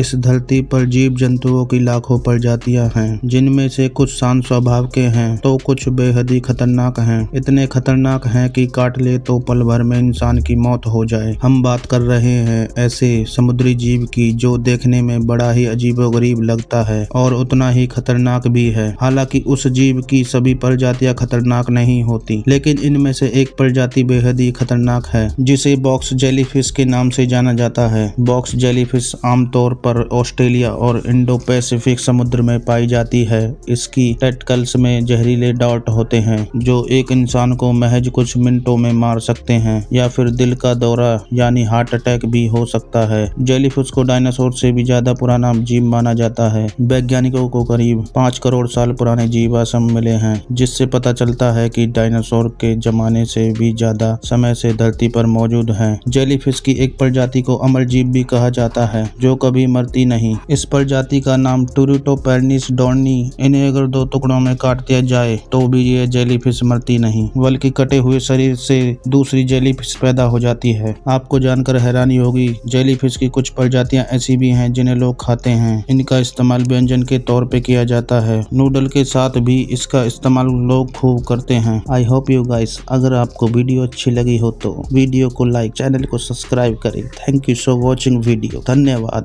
इस धरती पर जीव जंतुओं की लाखों प्रजातियां हैं जिनमें से कुछ शांत स्वभाव के हैं तो कुछ बेहद ही खतरनाक हैं इतने खतरनाक हैं कि काट ले तो पल भर में इंसान की मौत हो जाए हम बात कर रहे हैं ऐसे समुद्री जीव की जो देखने में बड़ा ही अजीबोगरीब लगता है और उतना ही खतरनाक भी है हालांकि उस जीव की सभी प्रजातियां खतरनाक नहीं होती लेकिन इनमें से एक प्रजाति बेहद ही खतरनाक है जिसे बॉक्स जेलीफिश के नाम से जाना जाता है बॉक्स जेलीफिश आमतौर पर ऑस्ट्रेलिया और इंडो पैसिफिक समुद्र में पाई जाती है इसकी टेटकल्स में जहरीले डॉट होते हैं जो एक इंसान को महज कुछ मिनटों में मार सकते हैं या फिर दिल का दौरा यानी हार्ट अटैक भी हो सकता है जेलीफिश को डायनासोर से भी ज्यादा पुराना जीव माना जाता है वैज्ञानिकों को करीब पाँच करोड़ साल पुराने जीवाश्म मिले हैं जिससे पता चलता है कि डायनासोर के जमाने से भी ज्यादा समय से धरती पर मौजूद हैं। जेलीफिश की एक प्रजाति को अमल जीव भी कहा जाता है जो कभी मरती नहीं इस प्रजाति का नाम टूरिटो पैरनिस डोर्नी इन्हें अगर दो टुकड़ों में काट दिया जाए तो भी ये जेलीफिश मरती नहीं बल्कि कटे हुए शरीर से दूसरी जेलीफिश पैदा हो जाती है आपको जानकर हैरानी होगी जेलीफिश की कुछ प्रजातियां ऐसी भी हैं जिन्हें लोग खाते हैं इनका इस्तेमाल व्यंजन के तौर पे किया जाता है नूडल के साथ भी इसका इस्तेमाल लोग खूब करते हैं आई होप यू गाइस अगर आपको वीडियो अच्छी लगी हो तो वीडियो को लाइक चैनल को सब्सक्राइब करें thank you so watching video धन्यवाद